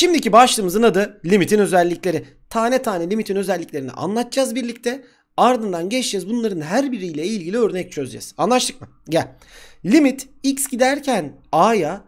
Şimdiki başlığımızın adı limitin özellikleri. Tane tane limitin özelliklerini anlatacağız birlikte. Ardından geçeceğiz bunların her biriyle ilgili örnek çözeceğiz. Anlaştık mı? Gel. Limit x giderken a'ya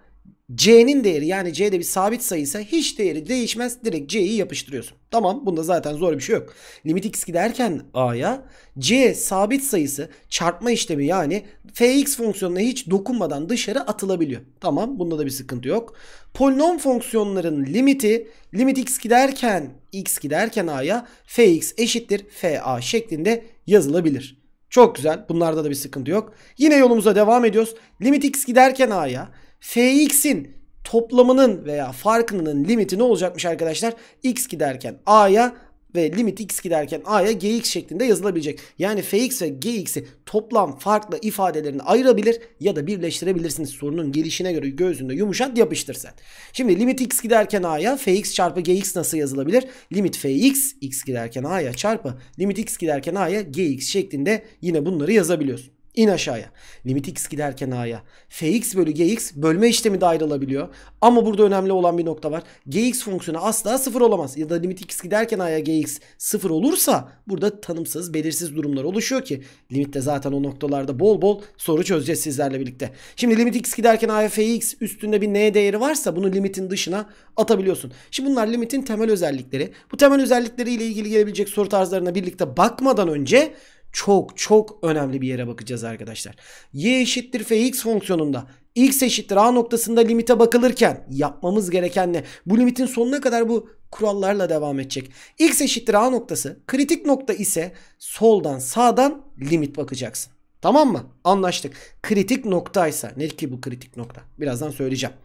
C'nin değeri yani C'de bir sabit sayıysa hiç değeri değişmez. Direkt C'yi yapıştırıyorsun. Tamam bunda zaten zor bir şey yok. Limit x giderken A'ya C sabit sayısı çarpma işlemi yani Fx fonksiyonuna hiç dokunmadan dışarı atılabiliyor. Tamam bunda da bir sıkıntı yok. Polinom fonksiyonların limiti limit x giderken x giderken A'ya Fx eşittir Fa şeklinde yazılabilir. Çok güzel. Bunlarda da bir sıkıntı yok. Yine yolumuza devam ediyoruz. Limit x giderken A'ya fx'in toplamının veya farkının limiti ne olacakmış arkadaşlar? x giderken a'ya ve limit x giderken a'ya gx şeklinde yazılabilecek. Yani fx ve gx'i toplam farklı ifadelerini ayırabilir ya da birleştirebilirsiniz sorunun gelişine göre gözünde yumuşat yapıştır sen. Şimdi limit x giderken a'ya fx çarpı gx nasıl yazılabilir? Limit fx x giderken a'ya çarpı limit x giderken a'ya gx şeklinde yine bunları yazabiliyorsun. İn aşağıya. Limit x giderken a'ya. fx bölü gx bölme işlemi de ayrılabiliyor. Ama burada önemli olan bir nokta var. gx fonksiyonu asla sıfır olamaz. Ya da limit x giderken a'ya gx sıfır olursa burada tanımsız belirsiz durumlar oluşuyor ki limitte zaten o noktalarda bol bol soru çözeceğiz sizlerle birlikte. Şimdi limit x giderken a'ya fx üstünde bir n değeri varsa bunu limitin dışına atabiliyorsun. Şimdi bunlar limitin temel özellikleri. Bu temel özellikleriyle ilgili gelebilecek soru tarzlarına birlikte bakmadan önce çok çok önemli bir yere bakacağız arkadaşlar. Y eşittir fx fonksiyonunda x eşittir a noktasında limite bakılırken yapmamız gereken ne? Bu limitin sonuna kadar bu kurallarla devam edecek. x eşittir a noktası kritik nokta ise soldan sağdan limit bakacaksın. Tamam mı? Anlaştık. Kritik noktaysa ne ki bu kritik nokta? Birazdan söyleyeceğim.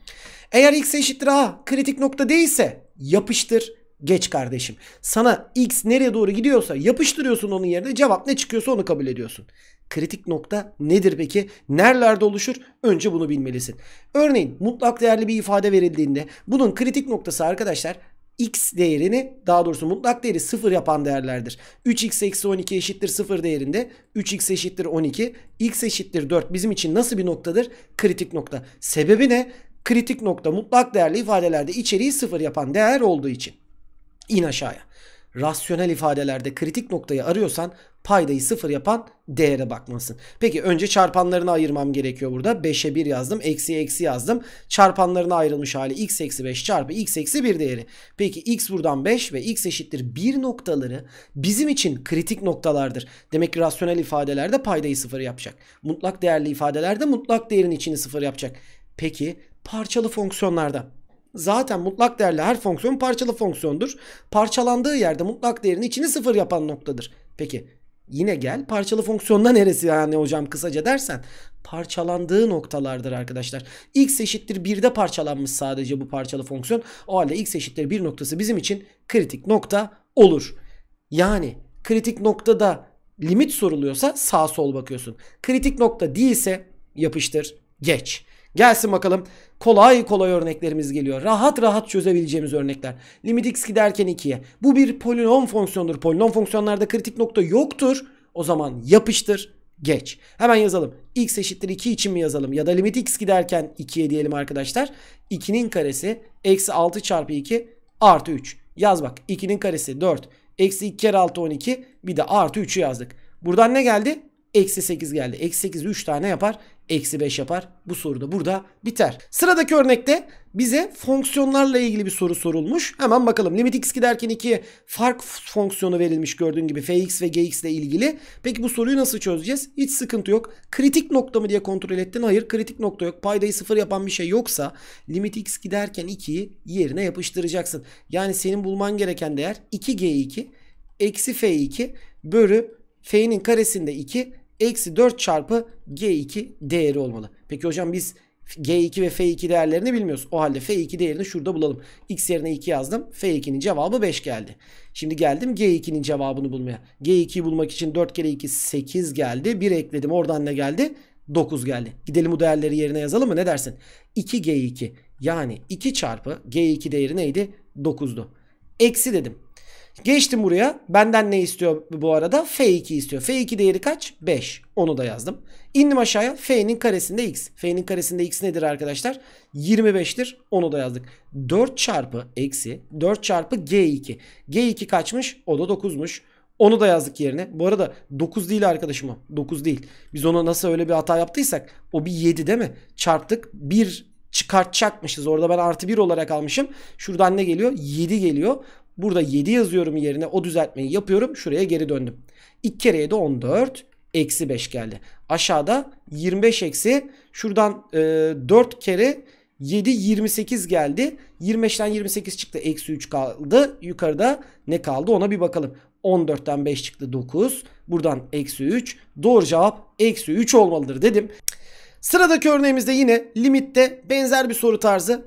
Eğer x eşittir a kritik nokta değilse yapıştır geç kardeşim. Sana x nereye doğru gidiyorsa yapıştırıyorsun onun yerine cevap ne çıkıyorsa onu kabul ediyorsun. Kritik nokta nedir peki? Nerelerde oluşur? Önce bunu bilmelisin. Örneğin mutlak değerli bir ifade verildiğinde bunun kritik noktası arkadaşlar x değerini daha doğrusu mutlak değeri 0 yapan değerlerdir. 3x eksi 12 eşittir 0 değerinde 3x eşittir 12 x eşittir 4 bizim için nasıl bir noktadır? Kritik nokta. Sebebi ne? Kritik nokta mutlak değerli ifadelerde içeriği 0 yapan değer olduğu için in aşağıya. Rasyonel ifadelerde kritik noktayı arıyorsan paydayı sıfır yapan değere bakmasın. Peki önce çarpanlarını ayırmam gerekiyor burada. 5'e 1 yazdım. Eksi eksi yazdım. Çarpanlarına ayrılmış hali x eksi 5 çarpı x eksi 1 değeri. Peki x buradan 5 ve x eşittir 1 noktaları bizim için kritik noktalardır. Demek ki rasyonel ifadelerde paydayı sıfır yapacak. Mutlak değerli ifadelerde mutlak değerin içini sıfır yapacak. Peki parçalı fonksiyonlarda zaten mutlak değerli her fonksiyon parçalı fonksiyondur. Parçalandığı yerde mutlak değerini içini sıfır yapan noktadır. Peki yine gel parçalı fonksiyonda neresi yani hocam kısaca dersen parçalandığı noktalardır arkadaşlar. x eşittir 1'de parçalanmış sadece bu parçalı fonksiyon. O halde x eşittir 1 noktası bizim için kritik nokta olur. Yani kritik noktada limit soruluyorsa sağ sol bakıyorsun. Kritik nokta değilse yapıştır geç. Gelsin bakalım. Kolay kolay örneklerimiz geliyor. Rahat rahat çözebileceğimiz örnekler. Limit x giderken 2'ye. Bu bir polinom fonksiyondur. Polinom fonksiyonlarda kritik nokta yoktur. O zaman yapıştır geç. Hemen yazalım. x eşittir 2 için mi yazalım? Ya da limit x giderken 2'ye diyelim arkadaşlar. 2'nin karesi eksi 6 çarpı 2 artı 3. Yaz bak 2'nin karesi 4. Eksi 2 kere 6 12 bir de artı 3'ü yazdık. Buradan ne geldi? Eksi 8 geldi. Eksi 8 3 tane yapar eksi 5 yapar. Bu soru da burada biter. Sıradaki örnekte bize fonksiyonlarla ilgili bir soru sorulmuş. Hemen bakalım. Limit x giderken 2 fark fonksiyonu verilmiş gördüğün gibi fx ve gx ile ilgili. Peki bu soruyu nasıl çözeceğiz? Hiç sıkıntı yok. Kritik nokta mı diye kontrol ettin. Hayır kritik nokta yok. Paydayı sıfır yapan bir şey yoksa limit x giderken 2'yi yerine yapıştıracaksın. Yani senin bulman gereken değer 2g2 eksi f2 bölü f'nin karesinde 2 eksi 4 çarpı G2 değeri olmalı. Peki hocam biz G2 ve F2 değerlerini bilmiyoruz. O halde F2 değerini şurada bulalım. X yerine 2 yazdım. F2'nin cevabı 5 geldi. Şimdi geldim G2'nin cevabını bulmaya. G2'yi bulmak için 4 kere 2 8 geldi. 1 ekledim. Oradan ne geldi? 9 geldi. Gidelim bu değerleri yerine yazalım mı? Ne dersin? 2G2 yani 2 çarpı G2 değeri neydi? 9'du. Eksi dedim. Geçtim buraya. Benden ne istiyor bu arada? F2 istiyor. F2 değeri kaç? 5. Onu da yazdım. İndim aşağıya. F'nin karesinde x. F'nin karesinde x nedir arkadaşlar? 25'tir. Onu da yazdık. 4 çarpı eksi 4 çarpı G2. G2 kaçmış? O da 9'muş. Onu da yazdık yerine. Bu arada 9 değil arkadaşım o. 9 değil. Biz ona nasıl öyle bir hata yaptıysak o bir 7 değil mi? Çarptık. 1 çıkartacakmışız. Orada ben artı 1 olarak almışım. Şuradan ne geliyor? 7 geliyor. Burada 7 yazıyorum yerine o düzeltmeyi yapıyorum. Şuraya geri döndüm. 2 kereye de 14 eksi 5 geldi. Aşağıda 25 eksi şuradan e, 4 kere 7 28 geldi. 25'ten 28 çıktı. Eksi 3 kaldı. Yukarıda ne kaldı ona bir bakalım. 14'ten 5 çıktı 9. Buradan eksi 3. Doğru cevap eksi 3 olmalıdır dedim. Sıradaki örneğimizde yine limitte benzer bir soru tarzı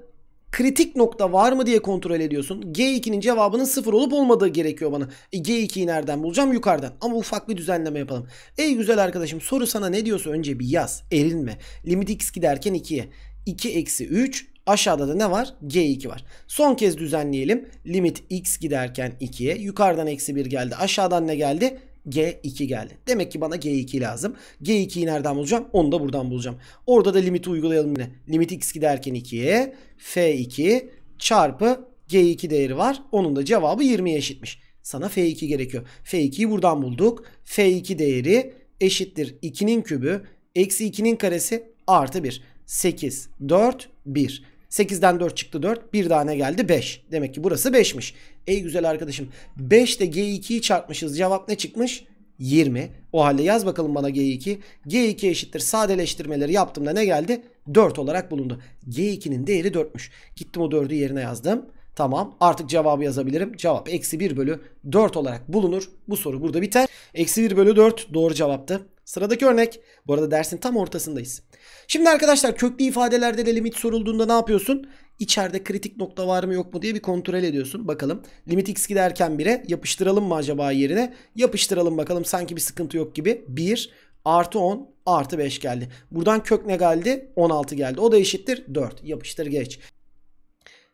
kritik nokta var mı diye kontrol ediyorsun. G2'nin cevabının sıfır olup olmadığı gerekiyor bana. E, G2'yi nereden bulacağım? Yukarıdan. Ama ufak bir düzenleme yapalım. Ey güzel arkadaşım soru sana ne diyorsa önce bir yaz. Erinme. Limit x giderken 2'ye. 2 eksi 3 Aşağıda da ne var? G2 var. Son kez düzenleyelim. Limit x giderken 2'ye. Yukarıdan eksi 1 geldi. Aşağıdan ne geldi? G2 geldi. Demek ki bana G2 lazım. G2'yi nereden bulacağım? Onu da buradan bulacağım. Orada da limiti uygulayalım yine. Limit x giderken 2'ye F2 çarpı G2 değeri var. Onun da cevabı 20'ye eşitmiş. Sana F2 gerekiyor. F2'yi buradan bulduk. F2 değeri eşittir 2'nin kübü eksi 2'nin karesi artı 1. 8, 4, 1. 8'den 4 çıktı 4. Bir tane geldi 5. Demek ki burası 5'miş. Ey güzel arkadaşım 5 de G2'yi çarpmışız. Cevap ne çıkmış? 20. O halde yaz bakalım bana G2. G2 eşittir sadeleştirmeleri yaptığımda ne geldi? 4 olarak bulundu. G2'nin değeri 4'müş. Gittim o 4'ü yerine yazdım. Tamam artık cevabı yazabilirim. Cevap eksi 1 bölü 4 olarak bulunur. Bu soru burada biter. Eksi 1 bölü 4 doğru cevaptı. Sıradaki örnek. Bu arada dersin tam ortasındayız. Şimdi arkadaşlar köklü ifadelerde de limit sorulduğunda ne yapıyorsun? İçeride kritik nokta var mı yok mu diye bir kontrol ediyorsun. Bakalım limit x giderken 1'e yapıştıralım mı acaba yerine? Yapıştıralım bakalım sanki bir sıkıntı yok gibi. 1 artı 10 artı 5 geldi. Buradan kök ne geldi? 16 geldi. O da eşittir 4. Yapıştır geç.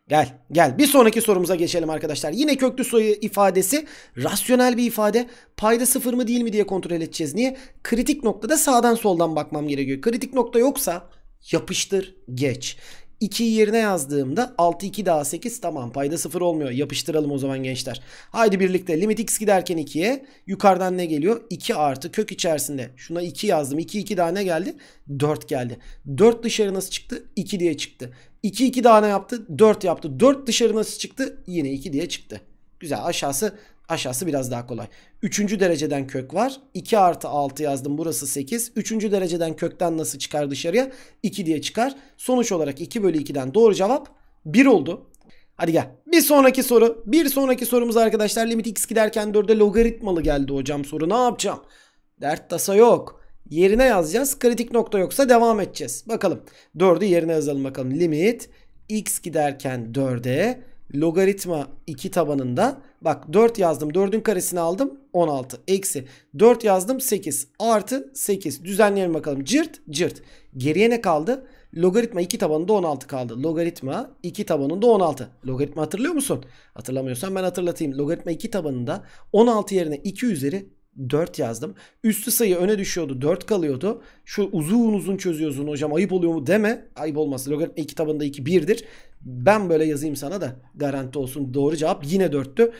Gel gel bir sonraki sorumuza geçelim arkadaşlar. Yine köklü sayı ifadesi rasyonel bir ifade. Payda sıfır mı değil mi diye kontrol edeceğiz. Niye? Kritik noktada sağdan soldan bakmam gerekiyor. Kritik nokta yoksa yapıştır geç. 2'yi yerine yazdığımda 6 2 daha 8 tamam payda 0 olmuyor. Yapıştıralım o zaman gençler. Haydi birlikte limit x giderken 2'ye yukarıdan ne geliyor? 2 artı kök içerisinde. Şuna 2 yazdım. 2 2 daha ne geldi? 4 geldi. 4 dışarı nasıl çıktı? 2 diye çıktı. 2 2 daha ne yaptı? 4 yaptı. 4 dışarı nasıl çıktı? Yine 2 diye çıktı. Güzel aşağısı Aşağısı biraz daha kolay. Üçüncü dereceden kök var. 2 artı 6 yazdım. Burası 8. Üçüncü dereceden kökten nasıl çıkar dışarıya? 2 diye çıkar. Sonuç olarak 2 bölü 2'den doğru cevap 1 oldu. Hadi gel. Bir sonraki soru. Bir sonraki sorumuz arkadaşlar limit x giderken 4'e logaritmalı geldi hocam soru. Ne yapacağım? Dert tasa yok. Yerine yazacağız. Kritik nokta yoksa devam edeceğiz. Bakalım. 4'ü yerine yazalım bakalım. Limit x giderken 4'e logaritma 2 tabanında bak 4 yazdım 4'ün karesini aldım 16 eksi 4 yazdım 8 artı 8 düzenleyelim bakalım cırt cırt geriye ne kaldı logaritma 2 tabanında 16 kaldı logaritma 2 tabanında 16 logaritma hatırlıyor musun hatırlamıyorsan ben hatırlatayım logaritma 2 tabanında 16 yerine 2 üzeri 4 yazdım. Üstü sayı öne düşüyordu. 4 kalıyordu. Şu uzun uzun çözüyorsun hocam ayıp oluyor mu deme. Ayıp olmaz. Logaritma 2 tabanında 2 1'dir. Ben böyle yazayım sana da garanti olsun. Doğru cevap yine 4'tü.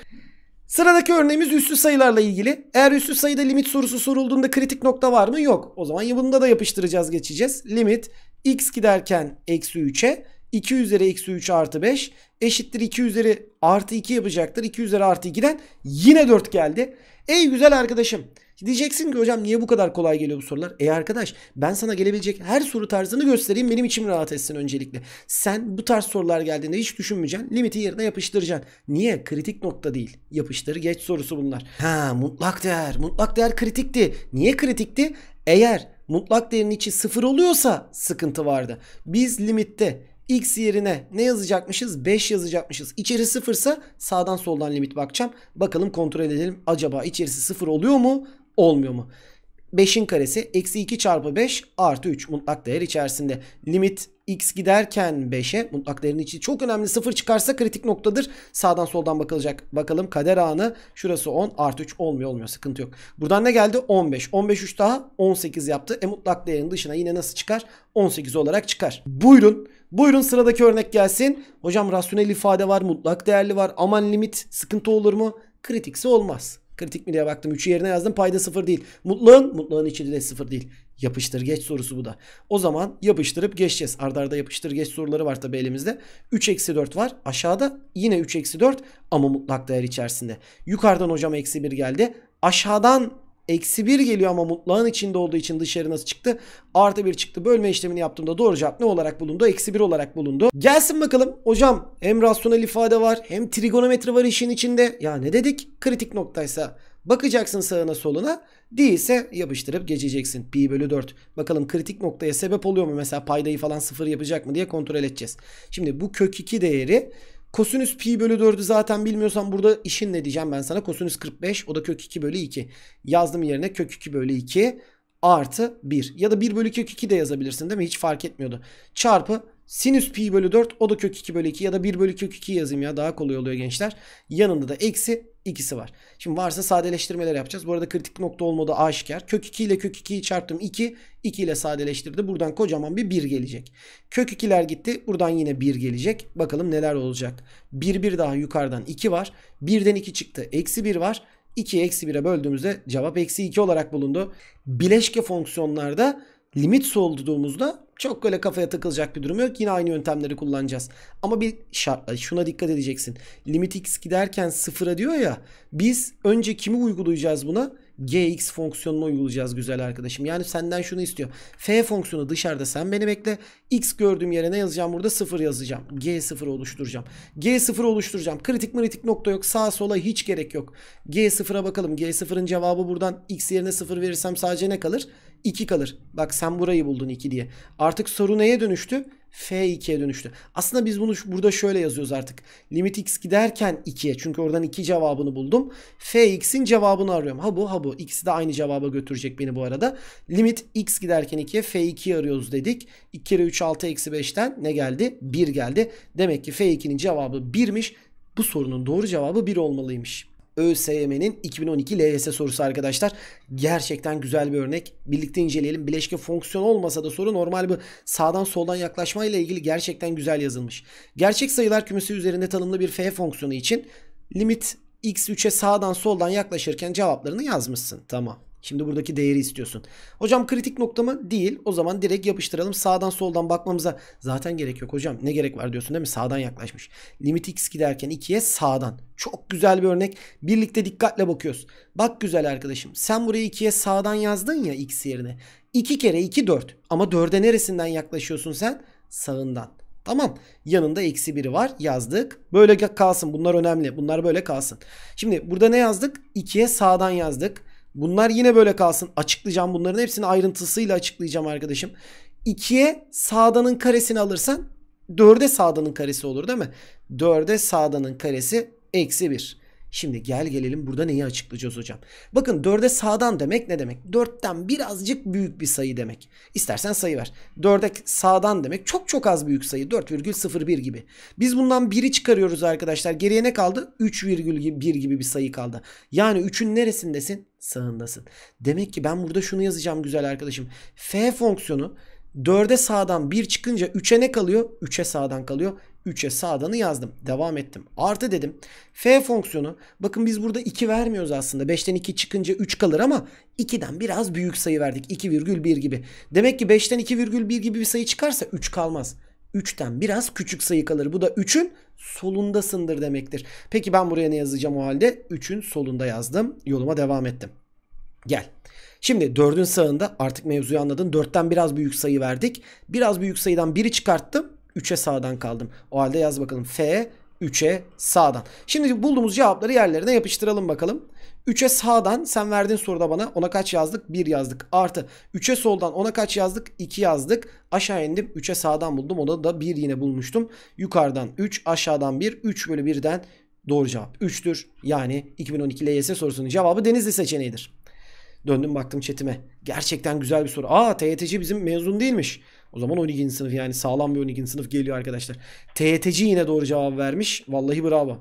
Sıradaki örneğimiz üstü sayılarla ilgili. Eğer üstü sayıda limit sorusu sorulduğunda kritik nokta var mı? Yok. O zaman bunda da yapıştıracağız geçeceğiz. Limit x giderken eksi 3'e 2 üzeri eksi 3 artı 5 eşittir 2 üzeri artı 2 yapacaktır. 2 üzeri artı 2'den yine 4 geldi. Ey güzel arkadaşım. Diyeceksin ki hocam niye bu kadar kolay geliyor bu sorular? Ey arkadaş ben sana gelebilecek her soru tarzını göstereyim benim içim rahat etsin öncelikle. Sen bu tarz sorular geldiğinde hiç düşünmeyeceksin. Limiti yerine yapıştıracaksın. Niye? Kritik nokta değil. Yapıştır geç sorusu bunlar. Ha mutlak değer. Mutlak değer kritikti. Niye kritikti? Eğer mutlak değerin içi sıfır oluyorsa sıkıntı vardı. Biz limitte X yerine ne yazacakmışız? 5 yazacakmışız. İçeri sıfırsa sağdan soldan limit bakacağım. Bakalım kontrol edelim. Acaba içerisi sıfır oluyor mu? Olmuyor mu? 5'in karesi eksi 2 çarpı 5 artı 3 mutlak değer içerisinde. Limit x giderken 5'e mutlak değerin içi çok önemli. 0 çıkarsa kritik noktadır. Sağdan soldan bakılacak. Bakalım kader anı. Şurası 10 artı 3 olmuyor olmuyor sıkıntı yok. Buradan ne geldi? 15. 15 3 daha 18 yaptı. E mutlak değerin dışına yine nasıl çıkar? 18 olarak çıkar. Buyurun. Buyurun sıradaki örnek gelsin. Hocam rasyonel ifade var, mutlak değerli var. Aman limit sıkıntı olur mu? Kritikse olmaz. Kritik mi diye baktım. 3'ü yerine yazdım. Payda 0 değil. Mutluğun? Mutluğun içinde de 0 değil. Yapıştır geç sorusu bu da. O zaman yapıştırıp geçeceğiz. Arda arda yapıştır geç soruları var tabi elimizde. 3 eksi 4 var. Aşağıda yine 3 eksi 4 ama mutlak değer içerisinde. Yukarıdan hocam eksi 1 geldi. Aşağıdan Eksi 1 geliyor ama mutlağın içinde olduğu için dışarı nasıl çıktı? Artı 1 çıktı. Bölme işlemini yaptığımda doğru cevap ne olarak bulundu? Eksi 1 olarak bulundu. Gelsin bakalım. Hocam hem rasyonel ifade var hem trigonometri var işin içinde. Ya ne dedik? Kritik noktaysa bakacaksın sağına soluna. Değilse yapıştırıp geçeceksin. Pi bölü 4. Bakalım kritik noktaya sebep oluyor mu? Mesela paydayı falan sıfır yapacak mı diye kontrol edeceğiz. Şimdi bu kök 2 değeri Kosinüs pi bölü 4'ü zaten bilmiyorsan burada işin ne diyeceğim ben sana. Kosinüs 45 o da kök 2 bölü 2. Yazdım yerine kök 2 bölü 2 artı 1. Ya da 1 bölü kök 2 de yazabilirsin değil mi? Hiç fark etmiyordu. Çarpı Sinüs pi bölü 4 o da kök 2 bölü 2 ya da 1 bölü kök 2 yazayım ya daha kolay oluyor gençler. Yanında da eksi ikisi var. Şimdi varsa sadeleştirmeler yapacağız. Bu arada kritik nokta olmadı aşikar. Kök 2 ile kök 2'yi çarptım 2. 2 ile sadeleştirdi. Buradan kocaman bir 1 gelecek. Kök 2'ler gitti. Buradan yine 1 gelecek. Bakalım neler olacak. 1 1 daha yukarıdan 2 var. 1'den 2 çıktı. Eksi 1 var. 2 eksi 1'e böldüğümüzde cevap eksi 2 olarak bulundu. Bileşke fonksiyonlarda limit solduğumuzda çok böyle kafaya takılacak bir durum yok. Yine aynı yöntemleri kullanacağız. Ama bir şart, şuna dikkat edeceksin. Limit x giderken sıfıra diyor ya. Biz önce kimi uygulayacağız buna? gx fonksiyonunu uygulayacağız güzel arkadaşım. Yani senden şunu istiyor. f fonksiyonu dışarıda sen beni bekle. x gördüğüm yere ne yazacağım burada? 0 yazacağım. g0 oluşturacağım. g0 oluşturacağım. Kritik kritik nokta yok. Sağa sola hiç gerek yok. g0'a bakalım. g0'ın cevabı buradan x yerine 0 verirsem sadece ne kalır? 2 kalır. Bak sen burayı buldun 2 diye. Artık soru neye dönüştü? F2'ye dönüştü. Aslında biz bunu burada şöyle yazıyoruz artık. Limit x giderken 2'ye. Çünkü oradan 2 cevabını buldum. Fx'in cevabını arıyorum. Ha bu ha bu. X'i de aynı cevaba götürecek beni bu arada. Limit x giderken 2'ye F2'yi arıyoruz dedik. 2 kere 3 6 eksi 5'ten ne geldi? 1 geldi. Demek ki F2'nin cevabı 1'miş. Bu sorunun doğru cevabı 1 olmalıymış. ÖSYM'nin 2012 LYS sorusu arkadaşlar. Gerçekten güzel bir örnek. Birlikte inceleyelim. Bileşke fonksiyon olmasa da soru normal bir sağdan soldan yaklaşma ile ilgili gerçekten güzel yazılmış. Gerçek sayılar kümesi üzerinde tanımlı bir f fonksiyonu için limit x3'e sağdan soldan yaklaşırken cevaplarını yazmışsın. Tamam. Şimdi buradaki değeri istiyorsun. Hocam kritik nokta mı? Değil. O zaman direkt yapıştıralım. Sağdan soldan bakmamıza zaten gerek yok hocam. Ne gerek var diyorsun değil mi? Sağdan yaklaşmış. Limit x giderken 2'ye sağdan. Çok güzel bir örnek. Birlikte dikkatle bakıyoruz. Bak güzel arkadaşım. Sen buraya 2'ye sağdan yazdın ya x yerine. 2 kere 2 4. Ama 4'e neresinden yaklaşıyorsun sen? Sağından. Tamam. Yanında eksi biri var. Yazdık. Böyle kalsın. Bunlar önemli. Bunlar böyle kalsın. Şimdi burada ne yazdık? 2'ye sağdan yazdık. Bunlar yine böyle kalsın. Açıklayacağım bunların hepsini ayrıntısıyla açıklayacağım arkadaşım. 2'ye sağdanın karesini alırsan 4'e sağdanın karesi olur değil mi? 4'e sağdanın karesi eksi 1. Şimdi gel gelelim burada neyi açıklayacağız hocam? Bakın 4'e sağdan demek ne demek? 4'ten birazcık büyük bir sayı demek. İstersen sayı ver. 4'e sağdan demek çok çok az büyük sayı. 4,01 gibi. Biz bundan 1'i çıkarıyoruz arkadaşlar. Geriye ne kaldı? 3,1 gibi bir sayı kaldı. Yani 3'ün neresindesin? Sağındasın. Demek ki ben burada şunu yazacağım güzel arkadaşım. F fonksiyonu 4'e sağdan 1 çıkınca 3'e ne kalıyor? 3'e sağdan kalıyor. 3'e sağdanı yazdım. Devam ettim. Artı dedim. F fonksiyonu bakın biz burada 2 vermiyoruz aslında. 5'ten 2 çıkınca 3 kalır ama 2'den biraz büyük sayı verdik. 2,1 gibi. Demek ki 5'ten 2,1 gibi bir sayı çıkarsa 3 kalmaz. 3'ten biraz küçük sayı kalır. Bu da 3'ün solundasındır demektir. Peki ben buraya ne yazacağım o halde? 3'ün solunda yazdım. Yoluma devam ettim. Gel. Şimdi 4'ün sağında artık mevzuyu anladın. 4'ten biraz büyük sayı verdik. Biraz büyük sayıdan 1'i çıkarttım. 3'e sağdan kaldım. O halde yaz bakalım. F 3'e sağdan. Şimdi bulduğumuz cevapları yerlerine yapıştıralım bakalım. 3'e sağdan sen verdiğin soruda bana ona kaç yazdık? 1 yazdık. Artı 3'e soldan ona kaç yazdık? 2 yazdık. Aşağı indim 3'e sağdan buldum. Ona da 1 yine bulmuştum. Yukarıdan 3 aşağıdan 1. 3 bölü 1'den doğru cevap 3'tür. Yani 2012 LYS sorusunun cevabı Denizli seçeneğidir. Döndüm baktım çetime Gerçekten güzel bir soru. Aa TYT'ci bizim mezun değilmiş. O zaman 12. sınıf yani sağlam bir 12. sınıf geliyor arkadaşlar. TYT'ci yine doğru cevap vermiş. Vallahi bravo.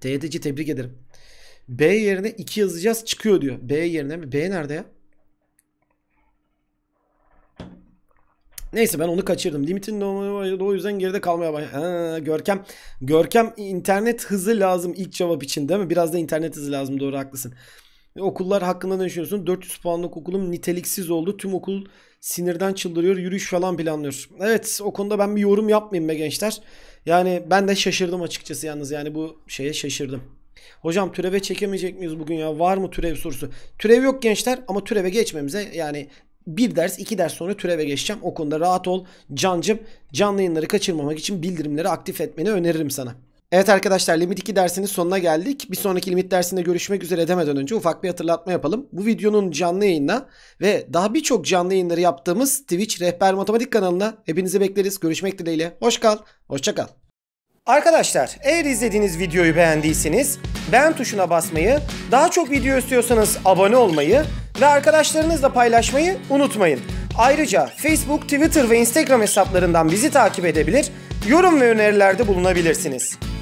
TYT'ci tebrik ederim. B yerine 2 yazacağız çıkıyor diyor. B yerine mi? B nerede ya? Neyse ben onu kaçırdım. Limitin doğru o yüzden geride kalmaya başladı. Görkem. Görkem internet hızı lazım ilk cevap için değil mi? Biraz da internet hızı lazım doğru haklısın. Okullar hakkında ne düşünüyorsun? 400 puanlık okulum niteliksiz oldu. Tüm okul sinirden çıldırıyor. Yürüyüş falan planlıyor. Evet o konuda ben bir yorum yapmayayım be gençler. Yani ben de şaşırdım açıkçası yalnız. Yani bu şeye şaşırdım. Hocam türeve çekemeyecek miyiz bugün ya? Var mı türev sorusu? Türev yok gençler ama türeve geçmemize yani bir ders iki ders sonra türeve geçeceğim. O konuda rahat ol cancım. Canlı yayınları kaçırmamak için bildirimleri aktif etmeni öneririm sana. Evet arkadaşlar Limit 2 dersinin sonuna geldik. Bir sonraki Limit dersinde görüşmek üzere demeden önce ufak bir hatırlatma yapalım. Bu videonun canlı yayınına ve daha birçok canlı yayınları yaptığımız Twitch Rehber Matematik kanalına hepinizi bekleriz. Görüşmek dileğiyle. Hoş kal, hoşça kal. Arkadaşlar eğer izlediğiniz videoyu beğendiyseniz beğen tuşuna basmayı, daha çok video istiyorsanız abone olmayı ve arkadaşlarınızla paylaşmayı unutmayın. Ayrıca Facebook, Twitter ve Instagram hesaplarından bizi takip edebilir, yorum ve önerilerde bulunabilirsiniz.